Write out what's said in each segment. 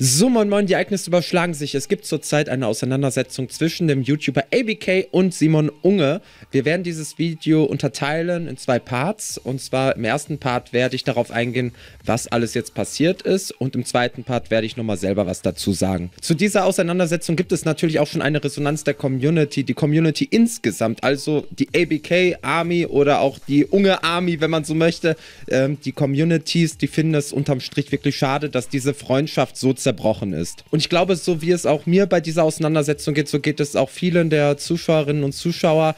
So, moin moin, die Ereignisse überschlagen sich. Es gibt zurzeit eine Auseinandersetzung zwischen dem YouTuber ABK und Simon Unge. Wir werden dieses Video unterteilen in zwei Parts. Und zwar im ersten Part werde ich darauf eingehen, was alles jetzt passiert ist. Und im zweiten Part werde ich nochmal selber was dazu sagen. Zu dieser Auseinandersetzung gibt es natürlich auch schon eine Resonanz der Community. Die Community insgesamt, also die ABK Army oder auch die Unge Army, wenn man so möchte. Ähm, die Communities, die finden es unterm Strich wirklich schade, dass diese Freundschaft so zerbrochen ist. Und ich glaube, so wie es auch mir bei dieser Auseinandersetzung geht, so geht es auch vielen der Zuschauerinnen und Zuschauer.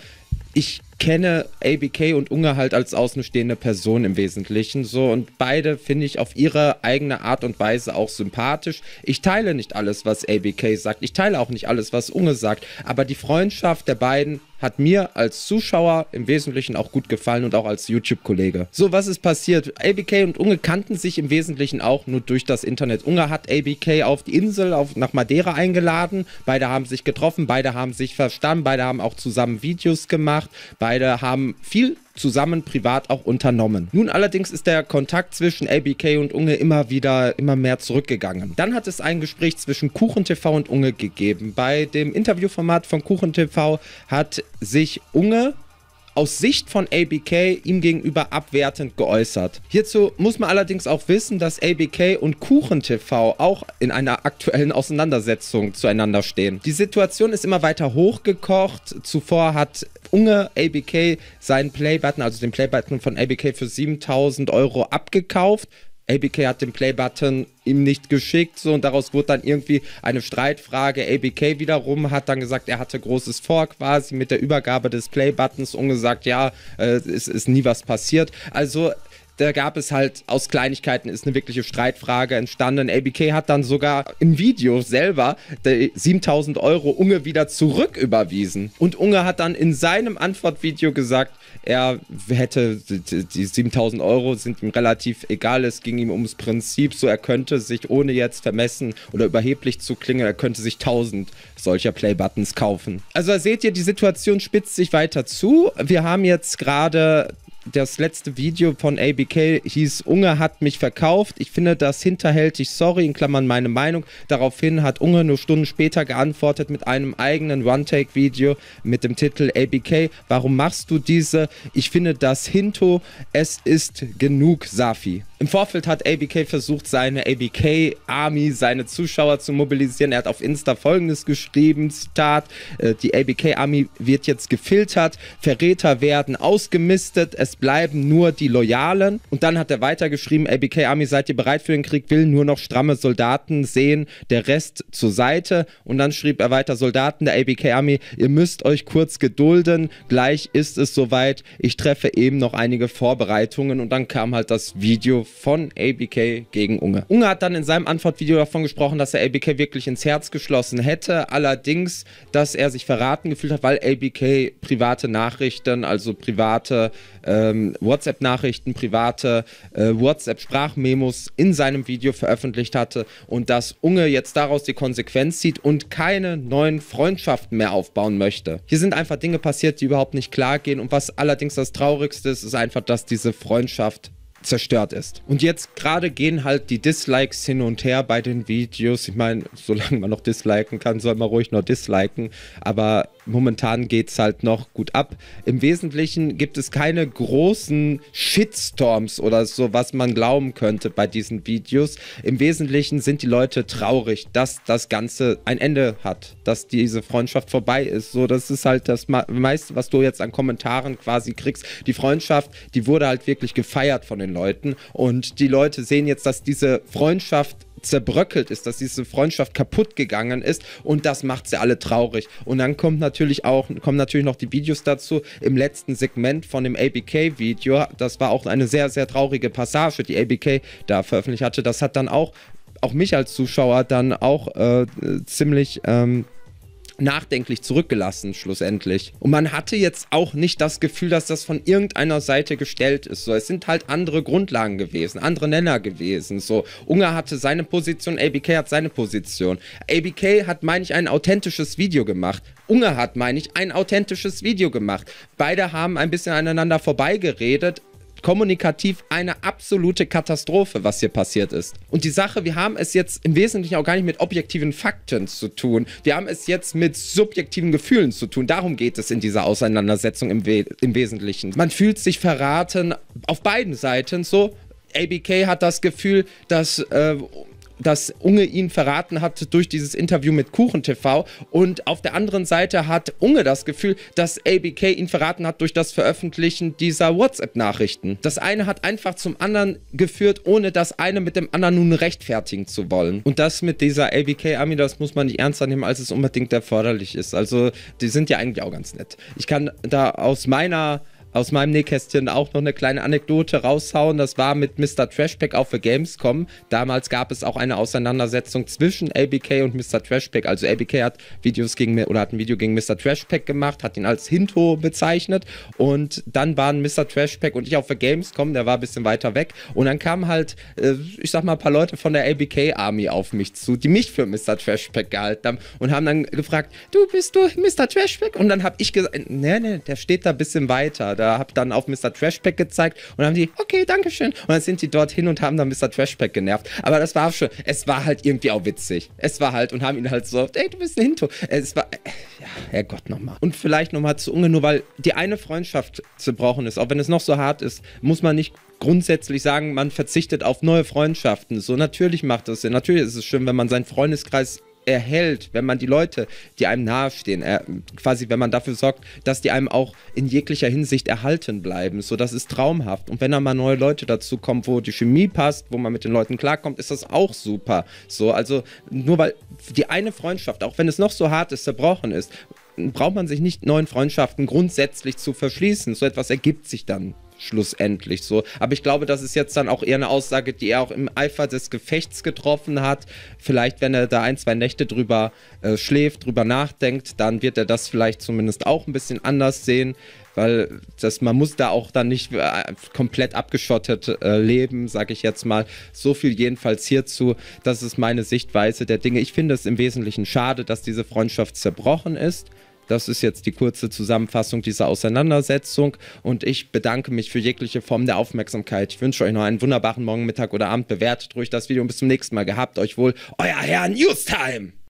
Ich kenne ABK und Unge halt als außenstehende Person im Wesentlichen so und beide finde ich auf ihre eigene Art und Weise auch sympathisch. Ich teile nicht alles, was ABK sagt. Ich teile auch nicht alles, was Unge sagt. Aber die Freundschaft der beiden hat mir als Zuschauer im Wesentlichen auch gut gefallen und auch als YouTube-Kollege. So, was ist passiert? ABK und Unge kannten sich im Wesentlichen auch nur durch das Internet. Unge hat ABK auf die Insel auf, nach Madeira eingeladen. Beide haben sich getroffen, beide haben sich verstanden, beide haben auch zusammen Videos gemacht. Beide Beide haben viel zusammen privat auch unternommen. Nun allerdings ist der Kontakt zwischen ABK und Unge immer wieder immer mehr zurückgegangen. Dann hat es ein Gespräch zwischen KuchenTV und Unge gegeben. Bei dem Interviewformat von KuchenTV hat sich Unge aus Sicht von ABK ihm gegenüber abwertend geäußert. Hierzu muss man allerdings auch wissen, dass ABK und Kuchen TV auch in einer aktuellen Auseinandersetzung zueinander stehen. Die Situation ist immer weiter hochgekocht. Zuvor hat Unge ABK seinen Playbutton, also den Playbutton von ABK für 7000 Euro abgekauft. ABK hat den Play-Button ihm nicht geschickt, so und daraus wurde dann irgendwie eine Streitfrage. ABK wiederum hat dann gesagt, er hatte großes Vor quasi mit der Übergabe des Play-Buttons und gesagt, ja, äh, es ist nie was passiert. Also da gab es halt aus Kleinigkeiten ist eine wirkliche Streitfrage entstanden. ABK hat dann sogar im Video selber die 7000 Euro Unge wieder zurück überwiesen. Und Unge hat dann in seinem Antwortvideo gesagt, er hätte die 7000 Euro sind ihm relativ egal. Es ging ihm ums Prinzip. So, er könnte sich, ohne jetzt vermessen oder überheblich zu klingen, er könnte sich 1000 solcher Playbuttons kaufen. Also da seht ihr, die Situation spitzt sich weiter zu. Wir haben jetzt gerade das letzte Video von ABK hieß, Unge hat mich verkauft. Ich finde das hinterhältig, sorry, in Klammern meine Meinung. Daraufhin hat Unge nur Stunden später geantwortet mit einem eigenen One-Take-Video mit dem Titel ABK, warum machst du diese? Ich finde das Hinto, es ist genug, Safi. Im Vorfeld hat ABK versucht, seine ABK-Army, seine Zuschauer zu mobilisieren. Er hat auf Insta folgendes geschrieben, Zitat, äh, die ABK-Army wird jetzt gefiltert, Verräter werden ausgemistet, es bleiben nur die Loyalen. Und dann hat er weitergeschrieben, ABK Army, seid ihr bereit für den Krieg? Will nur noch stramme Soldaten sehen, der Rest zur Seite. Und dann schrieb er weiter, Soldaten der ABK Army, ihr müsst euch kurz gedulden, gleich ist es soweit. Ich treffe eben noch einige Vorbereitungen. Und dann kam halt das Video von ABK gegen Unge. Unge hat dann in seinem Antwortvideo davon gesprochen, dass er ABK wirklich ins Herz geschlossen hätte. Allerdings, dass er sich verraten gefühlt hat, weil ABK private Nachrichten, also private äh, ähm, WhatsApp-Nachrichten, private äh, WhatsApp-Sprachmemos in seinem Video veröffentlicht hatte und dass Unge jetzt daraus die Konsequenz zieht und keine neuen Freundschaften mehr aufbauen möchte. Hier sind einfach Dinge passiert, die überhaupt nicht klar gehen und was allerdings das Traurigste ist, ist einfach, dass diese Freundschaft zerstört ist. Und jetzt gerade gehen halt die Dislikes hin und her bei den Videos. Ich meine, solange man noch disliken kann, soll man ruhig noch disliken. Aber Momentan geht es halt noch gut ab. Im Wesentlichen gibt es keine großen Shitstorms oder so, was man glauben könnte bei diesen Videos. Im Wesentlichen sind die Leute traurig, dass das Ganze ein Ende hat, dass diese Freundschaft vorbei ist. So, das ist halt das meiste, was du jetzt an Kommentaren quasi kriegst. Die Freundschaft, die wurde halt wirklich gefeiert von den Leuten und die Leute sehen jetzt, dass diese Freundschaft zerbröckelt ist, dass diese Freundschaft kaputt gegangen ist und das macht sie alle traurig. Und dann kommt natürlich auch, kommen natürlich noch die Videos dazu im letzten Segment von dem ABK-Video. Das war auch eine sehr, sehr traurige Passage, die ABK da veröffentlicht hatte. Das hat dann auch, auch mich als Zuschauer dann auch äh, ziemlich. Ähm, nachdenklich zurückgelassen, schlussendlich. Und man hatte jetzt auch nicht das Gefühl, dass das von irgendeiner Seite gestellt ist. So, es sind halt andere Grundlagen gewesen, andere Nenner gewesen. So, Unger hatte seine Position, ABK hat seine Position. ABK hat, meine ich, ein authentisches Video gemacht. Unger hat, meine ich, ein authentisches Video gemacht. Beide haben ein bisschen aneinander vorbeigeredet, kommunikativ eine absolute Katastrophe, was hier passiert ist. Und die Sache, wir haben es jetzt im Wesentlichen auch gar nicht mit objektiven Fakten zu tun. Wir haben es jetzt mit subjektiven Gefühlen zu tun. Darum geht es in dieser Auseinandersetzung im, We im Wesentlichen. Man fühlt sich verraten auf beiden Seiten so. ABK hat das Gefühl, dass äh, dass Unge ihn verraten hat durch dieses Interview mit Kuchen TV und auf der anderen Seite hat Unge das Gefühl, dass ABK ihn verraten hat durch das Veröffentlichen dieser WhatsApp-Nachrichten. Das eine hat einfach zum anderen geführt, ohne das eine mit dem anderen nun rechtfertigen zu wollen. Und das mit dieser ABK-Army, das muss man nicht ernster nehmen, als es unbedingt erforderlich ist. Also die sind ja eigentlich auch ganz nett. Ich kann da aus meiner aus meinem Nähkästchen auch noch eine kleine Anekdote raushauen. Das war mit Mr. Trashpack auf der Gamescom. Damals gab es auch eine Auseinandersetzung zwischen ABK und Mr. Trashpack. Also ABK hat Videos gegen oder hat ein Video gegen Mr. Trashpack gemacht, hat ihn als Hinto bezeichnet und dann waren Mr. Trashpack und ich auf der Gamescom, der war ein bisschen weiter weg und dann kamen halt äh, ich sag mal ein paar Leute von der ABK Army auf mich zu, die mich für Mr. Trashpack gehalten haben und haben dann gefragt, du bist du Mr. Trashpack? und dann habe ich gesagt, nee, nee, der steht da ein bisschen weiter. Da oder äh, habe dann auf Mr. Trashpack gezeigt und haben die, okay, danke schön. Und dann sind die dorthin und haben dann Mr. Trashpack genervt. Aber das war schon, es war halt irgendwie auch witzig. Es war halt und haben ihn halt so, ey, du bist ein Hinto. Es war, äh, ja, Herrgott nochmal. Und vielleicht nochmal zu Unge, nur weil die eine Freundschaft zu brauchen ist, auch wenn es noch so hart ist, muss man nicht grundsätzlich sagen, man verzichtet auf neue Freundschaften. So natürlich macht das Sinn. Natürlich ist es schön, wenn man seinen Freundeskreis erhält, wenn man die Leute, die einem nahestehen, er, quasi wenn man dafür sorgt, dass die einem auch in jeglicher Hinsicht erhalten bleiben. So, das ist traumhaft. Und wenn dann mal neue Leute dazu kommen, wo die Chemie passt, wo man mit den Leuten klarkommt, ist das auch super. So, also nur weil die eine Freundschaft, auch wenn es noch so hart ist, zerbrochen ist, braucht man sich nicht neuen Freundschaften grundsätzlich zu verschließen. So etwas ergibt sich dann schlussendlich so. Aber ich glaube, das ist jetzt dann auch eher eine Aussage, die er auch im Eifer des Gefechts getroffen hat. Vielleicht, wenn er da ein, zwei Nächte drüber äh, schläft, drüber nachdenkt, dann wird er das vielleicht zumindest auch ein bisschen anders sehen, weil das, man muss da auch dann nicht äh, komplett abgeschottet äh, leben, sage ich jetzt mal. So viel jedenfalls hierzu. Das ist meine Sichtweise der Dinge. Ich finde es im Wesentlichen schade, dass diese Freundschaft zerbrochen ist. Das ist jetzt die kurze Zusammenfassung dieser Auseinandersetzung und ich bedanke mich für jegliche Form der Aufmerksamkeit. Ich wünsche euch noch einen wunderbaren Morgen, Mittag oder Abend. Bewertet ruhig das Video und bis zum nächsten Mal. Gehabt euch wohl, euer Herr Newstime!